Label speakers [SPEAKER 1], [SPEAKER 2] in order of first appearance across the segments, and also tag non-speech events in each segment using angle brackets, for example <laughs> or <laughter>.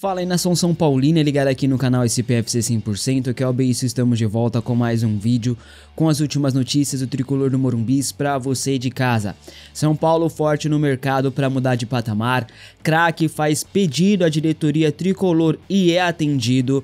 [SPEAKER 1] Fala aí nação São Paulina, ligado aqui no canal SPFC 100%, que é o Beiço, estamos de volta com mais um vídeo com as últimas notícias do tricolor do Morumbis para você de casa. São Paulo forte no mercado para mudar de patamar, craque faz pedido à diretoria tricolor e é atendido,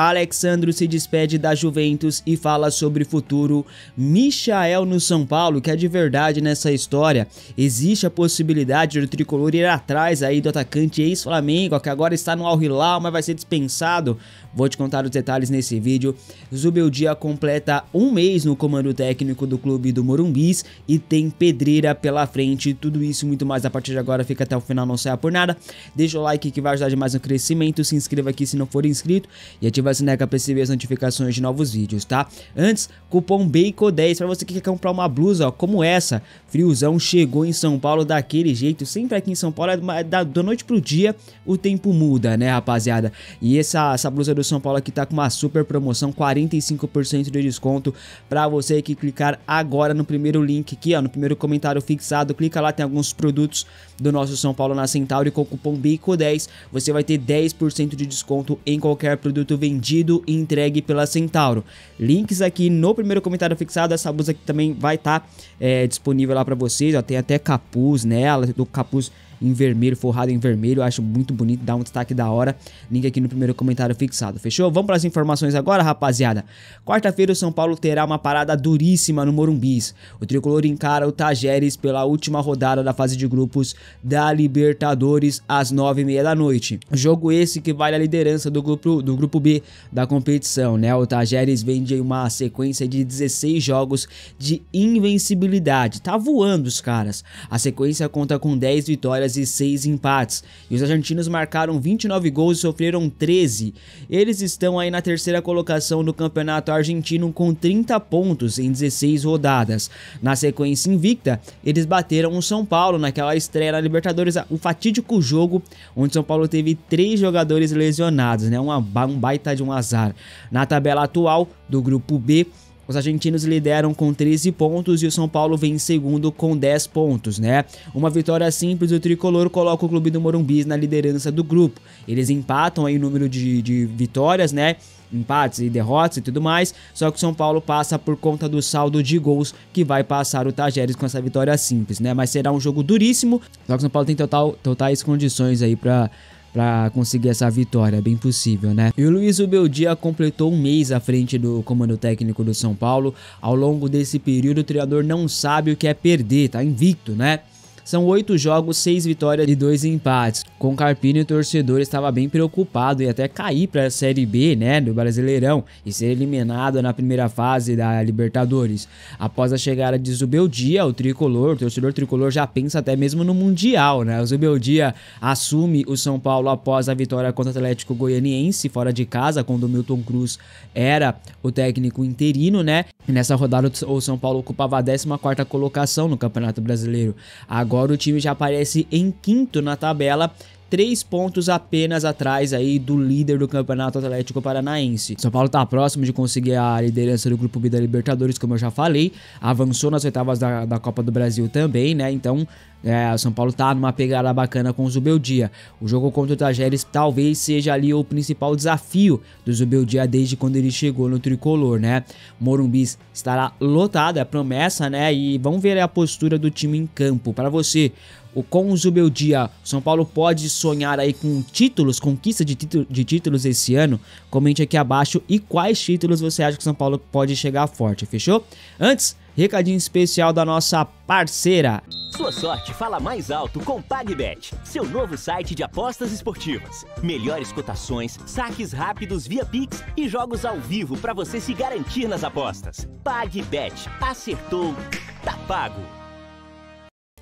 [SPEAKER 1] Alexandro se despede da Juventus e fala sobre futuro. Michael no São Paulo, que é de verdade nessa história. Existe a possibilidade do tricolor ir atrás aí do atacante ex-Flamengo, que agora está no Al Hilal, mas vai ser dispensado. Vou te contar os detalhes nesse vídeo. Zubeldia completa um mês no comando técnico do clube do Morumbis e tem pedreira pela frente. Tudo isso muito mais a partir de agora. Fica até o final, não saia por nada. Deixa o like que vai ajudar demais no crescimento. Se inscreva aqui se não for inscrito e ativa vai assinar para receber as notificações de novos vídeos, tá? Antes, cupom BACO10 para você que quer comprar uma blusa ó, como essa. Friozão chegou em São Paulo daquele jeito, sempre aqui em São Paulo, é da, da noite pro dia o tempo muda, né rapaziada? E essa, essa blusa do São Paulo aqui tá com uma super promoção, 45% de desconto para você que clicar agora no primeiro link aqui, ó, no primeiro comentário fixado, clica lá, tem alguns produtos do nosso São Paulo na Centauri com o cupom BACO10, você vai ter 10% de desconto em qualquer produto vendido vendido e entregue pela Centauro. Links aqui no primeiro comentário fixado, essa blusa aqui também vai estar tá, é, disponível lá para vocês, ó, tem até capuz nela, do capuz em vermelho, forrado em vermelho. Eu acho muito bonito, dá um destaque da hora. Link aqui no primeiro comentário fixado, fechou? Vamos para as informações agora, rapaziada. Quarta-feira o São Paulo terá uma parada duríssima no Morumbis. O tricolor encara o Tajeres pela última rodada da fase de grupos da Libertadores às nove e meia da noite. Jogo esse que vale a liderança do grupo, do grupo B da competição, né? O Tajeres vem de uma sequência de 16 jogos de invencibilidade. Tá voando os caras. A sequência conta com 10 vitórias vitórias e 6 empates. E os argentinos marcaram 29 gols e sofreram 13. Eles estão aí na terceira colocação do campeonato argentino com 30 pontos em 16 rodadas. Na sequência invicta, eles bateram o São Paulo naquela estreia na Libertadores, o fatídico jogo onde São Paulo teve três jogadores lesionados, né? Uma, um baita de um azar. Na tabela atual do grupo B, os argentinos lideram com 13 pontos e o São Paulo vem em segundo com 10 pontos, né? Uma vitória simples do tricolor coloca o clube do Morumbi na liderança do grupo. Eles empatam aí o número de, de vitórias, né? empates e derrotas e tudo mais, só que o São Paulo passa por conta do saldo de gols que vai passar o Tajeres com essa vitória simples, né? Mas será um jogo duríssimo, só que o São Paulo tem total, totais condições aí para para conseguir essa vitória, é bem possível, né? E o Luiz Ubeldia completou um mês à frente do comando técnico do São Paulo. Ao longo desse período, o treinador não sabe o que é perder, tá invicto, né? São oito jogos, seis vitórias e dois empates. Com Carpini, o torcedor estava bem preocupado e até cair para a Série B, né, do Brasileirão, e ser eliminado na primeira fase da Libertadores. Após a chegada de Zubeldia, o tricolor, o torcedor tricolor já pensa até mesmo no Mundial, né? O Zubeldia assume o São Paulo após a vitória contra o Atlético Goianiense fora de casa, quando o Milton Cruz era o técnico interino, né? E nessa rodada o São Paulo ocupava a 14 colocação no Campeonato Brasileiro. Agora o time já aparece em quinto na tabela, três pontos apenas atrás aí do líder do Campeonato Atlético Paranaense. São Paulo está próximo de conseguir a liderança do Grupo B da Libertadores, como eu já falei, avançou nas oitavas da, da Copa do Brasil também, né? Então é, São Paulo tá numa pegada bacana com o Zubeldia. O jogo contra o Tajeres talvez seja ali o principal desafio do Zubeldia desde quando ele chegou no tricolor, né? Morumbi estará lotado, é promessa, né? E vamos ver a postura do time em campo. Para você, o cônjuge o dia. São Paulo pode sonhar aí com títulos, conquista de, de títulos esse ano? Comente aqui abaixo e quais títulos você acha que São Paulo pode chegar forte, fechou? Antes, recadinho especial da nossa parceira. Sua sorte fala mais alto com PagBet, seu novo site de apostas esportivas. Melhores cotações, saques rápidos via Pix e jogos ao vivo para você se garantir nas apostas. PagBet, acertou, tá pago.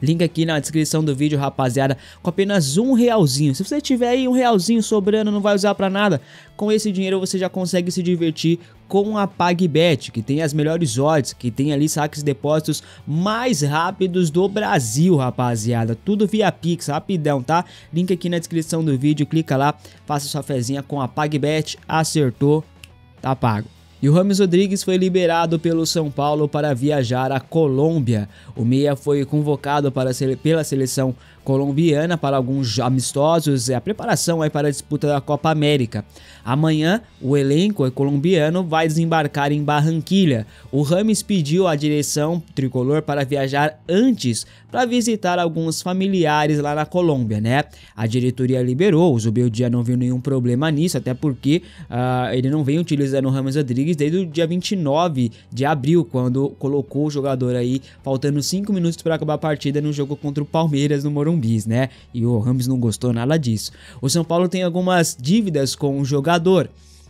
[SPEAKER 1] Link aqui na descrição do vídeo, rapaziada, com apenas um realzinho. Se você tiver aí um realzinho sobrando, não vai usar pra nada, com esse dinheiro você já consegue se divertir com a PagBet, que tem as melhores odds, que tem ali saques e depósitos mais rápidos do Brasil, rapaziada. Tudo via Pix, rapidão, tá? Link aqui na descrição do vídeo, clica lá, faça sua fezinha com a PagBet, acertou, tá pago. E o Rames Rodrigues foi liberado pelo São Paulo para viajar à Colômbia. O Meia foi convocado para pela seleção colombiana para alguns amistosos e a preparação é para a disputa da Copa América. Amanhã, o elenco é colombiano vai desembarcar em Barranquilha. O Rames pediu à direção tricolor para viajar antes para visitar alguns familiares lá na Colômbia, né? A diretoria liberou, o Zubeldia não viu nenhum problema nisso, até porque uh, ele não vem utilizando o Ramos Rodrigues desde o dia 29 de abril, quando colocou o jogador aí, faltando 5 minutos para acabar a partida no jogo contra o Palmeiras no Morumbis, né? E o Ramos não gostou nada disso. O São Paulo tem algumas dívidas com o jogador.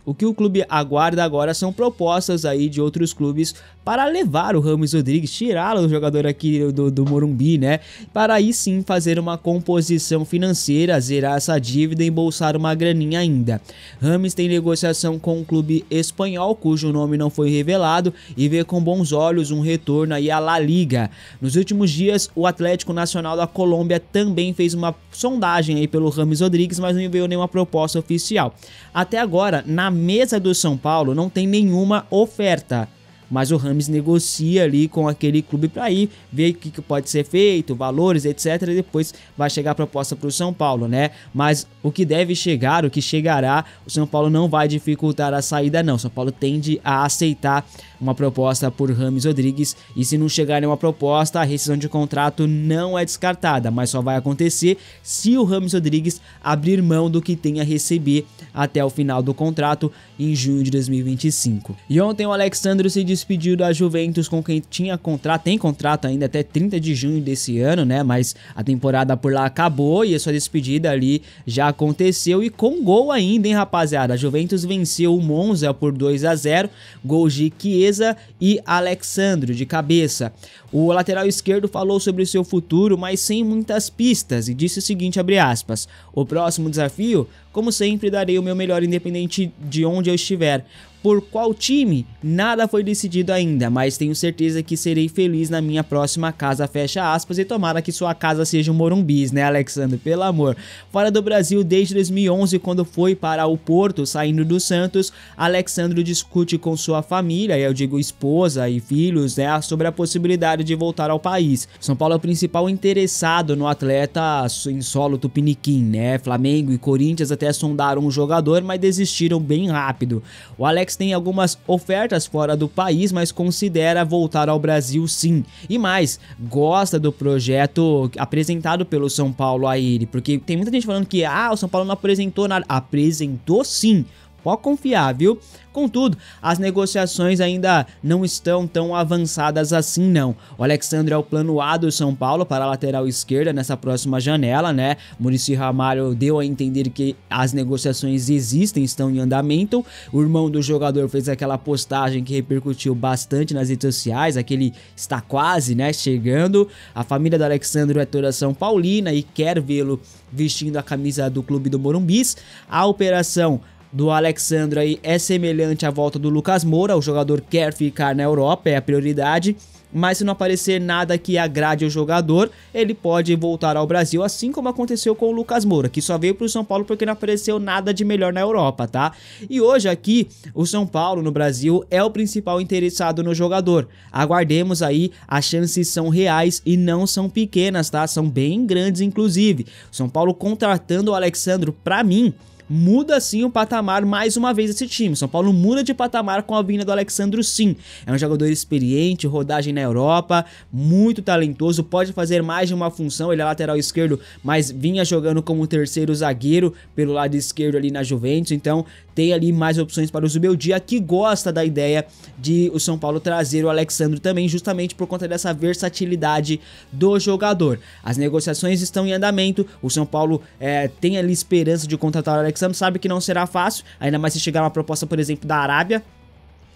[SPEAKER 1] O que o clube aguarda agora são propostas aí de outros clubes para levar o Ramos Rodrigues, tirá-lo do jogador aqui do, do Morumbi, né? Para aí sim fazer uma composição financeira, zerar essa dívida e embolsar uma graninha ainda. Ramos tem negociação com um clube espanhol, cujo nome não foi revelado, e vê com bons olhos um retorno aí à La Liga. Nos últimos dias, o Atlético Nacional da Colômbia também fez uma sondagem aí pelo Ramos Rodrigues, mas não veio nenhuma proposta oficial. Até agora, na mesa do São Paulo não tem nenhuma oferta. Mas o Rames negocia ali com aquele clube para ir, ver o que, que pode ser feito, valores, etc. E depois vai chegar a proposta para o São Paulo, né? Mas o que deve chegar, o que chegará, o São Paulo não vai dificultar a saída, não. O São Paulo tende a aceitar uma proposta por Rames Rodrigues e se não chegarem uma proposta, a rescisão de contrato não é descartada, mas só vai acontecer se o Rames Rodrigues abrir mão do que tem a receber até o final do contrato em junho de 2025. E ontem o Alexandro se despediu da Juventus com quem tinha contrato, tem contrato ainda até 30 de junho desse ano, né? Mas a temporada por lá acabou e a sua despedida ali já aconteceu e com gol ainda, hein, rapaziada? A Juventus venceu o Monza por 2 a 0, gol de Chiesa defesa e Alexandro de cabeça. O lateral esquerdo falou sobre seu futuro, mas sem muitas pistas e disse o seguinte, aspas, o próximo desafio, como sempre, darei o meu melhor independente de onde eu estiver por qual time? Nada foi decidido ainda, mas tenho certeza que serei feliz na minha próxima casa, fecha aspas, e tomara que sua casa seja um Morumbis, né, Alexandre? Pelo amor. Fora do Brasil desde 2011, quando foi para o Porto, saindo do Santos, Alexandre discute com sua família, eu digo esposa e filhos, né, sobre a possibilidade de voltar ao país. São Paulo é o principal interessado no atleta em solo tupiniquim, né? Flamengo e Corinthians até sondaram um jogador, mas desistiram bem rápido. O Alex tem algumas ofertas fora do país, mas considera voltar ao Brasil sim. E mais, gosta do projeto apresentado pelo São Paulo a ele, porque tem muita gente falando que ah, o São Paulo não apresentou nada. Apresentou sim. Pode confiar, viu? Contudo, as negociações ainda não estão tão avançadas assim não. O Alexandre é o plano A do São Paulo para a lateral esquerda nessa próxima janela, né? Murici Ramalho deu a entender que as negociações existem, estão em andamento. O irmão do jogador fez aquela postagem que repercutiu bastante nas redes sociais, aquele está quase, né, chegando. A família do Alexandre é toda São Paulina e quer vê-lo vestindo a camisa do clube do Morumbis. A operação do Alexandre aí é semelhante à volta do Lucas Moura, o jogador quer ficar na Europa, é a prioridade. Mas se não aparecer nada que agrade o jogador, ele pode voltar ao Brasil, assim como aconteceu com o Lucas Moura, que só veio para o São Paulo porque não apareceu nada de melhor na Europa, tá? E hoje aqui, o São Paulo no Brasil é o principal interessado no jogador. Aguardemos aí, as chances são reais e não são pequenas, tá? São bem grandes, inclusive. São Paulo contratando o Alexandro, para mim, muda assim o patamar mais uma vez desse time. São Paulo muda de patamar com a vinda do Alexandro Sim. É um jogador experiente, rodagem na Europa, muito talentoso, pode fazer mais de uma função. Ele é lateral esquerdo, mas vinha jogando como terceiro zagueiro pelo lado esquerdo ali na Juventus. Então tem ali mais opções para o Zubeldia, que gosta da ideia de o São Paulo trazer o Alexandro também, justamente por conta dessa versatilidade do jogador. As negociações estão em andamento. O São Paulo é, tem ali esperança de contratar o Alexandre Sam sabe que não será fácil, ainda mais se chegar uma proposta, por exemplo, da Arábia,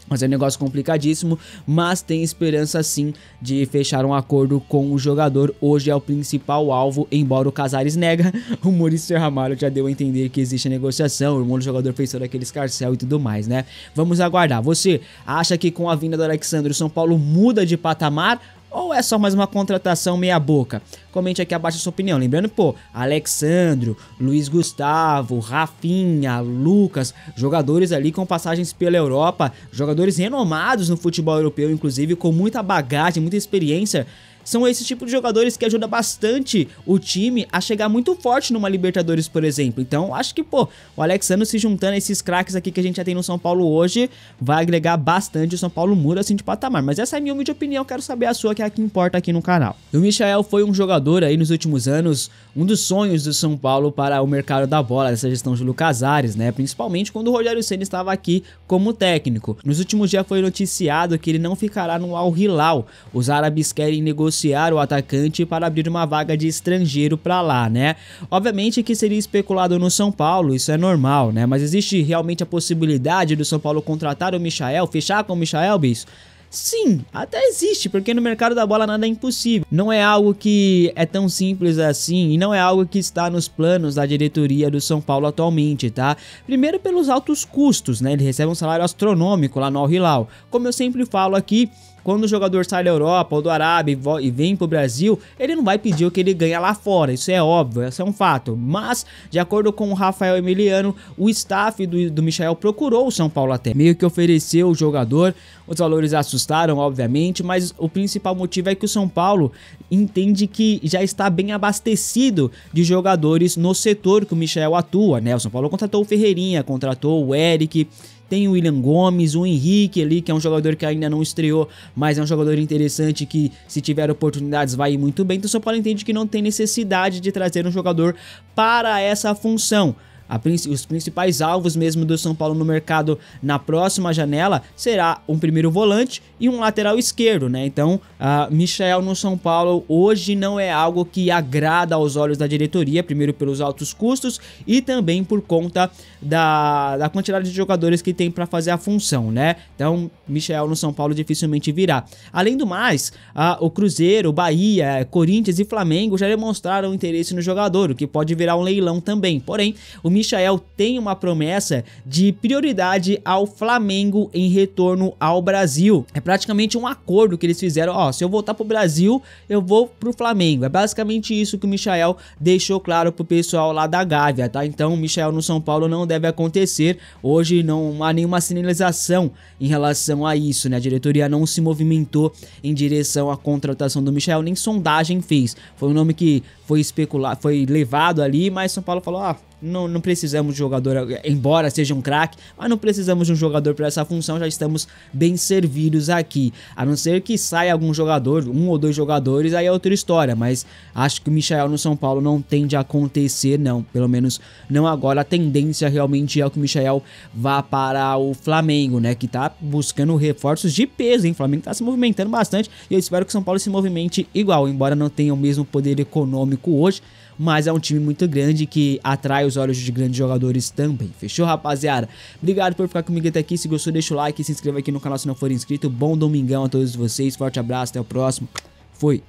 [SPEAKER 1] mas é um negócio complicadíssimo, mas tem esperança sim de fechar um acordo com o jogador. Hoje é o principal alvo, embora o Casares nega. <laughs> O Maurício Ramalho já deu a entender que existe a negociação, o irmão do jogador fez todo aquele escarcel e tudo mais, né? Vamos aguardar. Você acha que com a vinda do Alexandre o São Paulo muda de patamar? Ou é só mais uma contratação meia boca? Comente aqui abaixo a sua opinião. Lembrando, pô, Alexandro, Luiz Gustavo, Rafinha, Lucas, jogadores ali com passagens pela Europa, jogadores renomados no futebol europeu, inclusive com muita bagagem, muita experiência. São esse tipo de jogadores que ajuda bastante o time a chegar muito forte numa Libertadores, por exemplo. Então, acho que, pô, o Alexandre se juntando a esses craques aqui que a gente já tem no São Paulo hoje, vai agregar bastante o São Paulo muda assim de patamar. Mas essa é a minha humilde opinião, quero saber a sua, que é a que importa aqui no canal. O Michael foi um jogador aí nos últimos anos, um dos sonhos do São Paulo para o mercado da bola, essa gestão de Lucas Ares, né? Principalmente quando o Rogério Senna estava aqui como técnico. Nos últimos dias foi noticiado que ele não ficará no Al Hilal. Os árabes querem negociar negociar o atacante para abrir uma vaga de estrangeiro para lá, né? Obviamente que seria especulado no São Paulo, isso é normal, né? Mas existe realmente a possibilidade do São Paulo contratar o Michael, fechar com o Michael, bicho? Sim, até existe, porque no mercado da bola nada é impossível. Não é algo que é tão simples assim e não é algo que está nos planos da diretoria do São Paulo atualmente, tá? Primeiro pelos altos custos, né? Ele recebe um salário astronômico lá no Al Hilal. Como eu sempre falo aqui, quando o jogador sai da Europa ou do Arábia e vem pro Brasil, ele não vai pedir o que ele ganha lá fora, isso é óbvio, isso é um fato. Mas, de acordo com o Rafael Emiliano, o staff do, do Michael procurou o São Paulo até, meio que ofereceu o jogador, os valores assustaram, obviamente, mas o principal motivo é que o São Paulo entende que já está bem abastecido de jogadores no setor que o Michael atua, né? O São Paulo contratou o Ferreirinha, contratou o Eric, tem o William Gomes, o Henrique ali, que é um jogador que ainda não estreou, mas é um jogador interessante que, se tiver oportunidades, vai ir muito bem. Então, o São Paulo entende que não tem necessidade de trazer um jogador para essa função os principais alvos mesmo do São Paulo no mercado na próxima janela será um primeiro volante e um lateral esquerdo, né? Então, uh, Michel no São Paulo hoje não é algo que agrada aos olhos da diretoria, primeiro pelos altos custos e também por conta da, da quantidade de jogadores que tem para fazer a função, né? Então, Michel no São Paulo dificilmente virá. Além do mais, uh, o Cruzeiro, Bahia, Corinthians e Flamengo já demonstraram interesse no jogador, o que pode virar um leilão também. Porém, o Michel Michael tem uma promessa de prioridade ao Flamengo em retorno ao Brasil. É praticamente um acordo que eles fizeram, ó, se eu voltar pro Brasil, eu vou pro Flamengo. É basicamente isso que o Michael deixou claro pro pessoal lá da Gávea, tá? Então o Michael no São Paulo não deve acontecer. Hoje não há nenhuma sinalização em relação a isso, né? A diretoria não se movimentou em direção à contratação do Michael, nem sondagem fez. Foi um nome que foi especulado, foi levado ali, mas São Paulo falou: "Ah, não, não precisamos de jogador, embora seja um craque, mas não precisamos de um jogador para essa função, já estamos bem servidos aqui. A não ser que saia algum jogador, um ou dois jogadores, aí é outra história, mas acho que o Michael no São Paulo não tende a acontecer, não. Pelo menos não agora. A tendência realmente é que o Michael vá para o Flamengo, né? Que tá buscando reforços de peso, hein? O Flamengo tá se movimentando bastante e eu espero que o São Paulo se movimente igual, embora não tenha o mesmo poder econômico hoje mas é um time muito grande que atrai os olhos de grandes jogadores também. Fechou, rapaziada? Obrigado por ficar comigo até aqui. Se gostou, deixa o like, se inscreva aqui no canal se não for inscrito. Bom domingão a todos vocês. Forte abraço, até o próximo. Fui.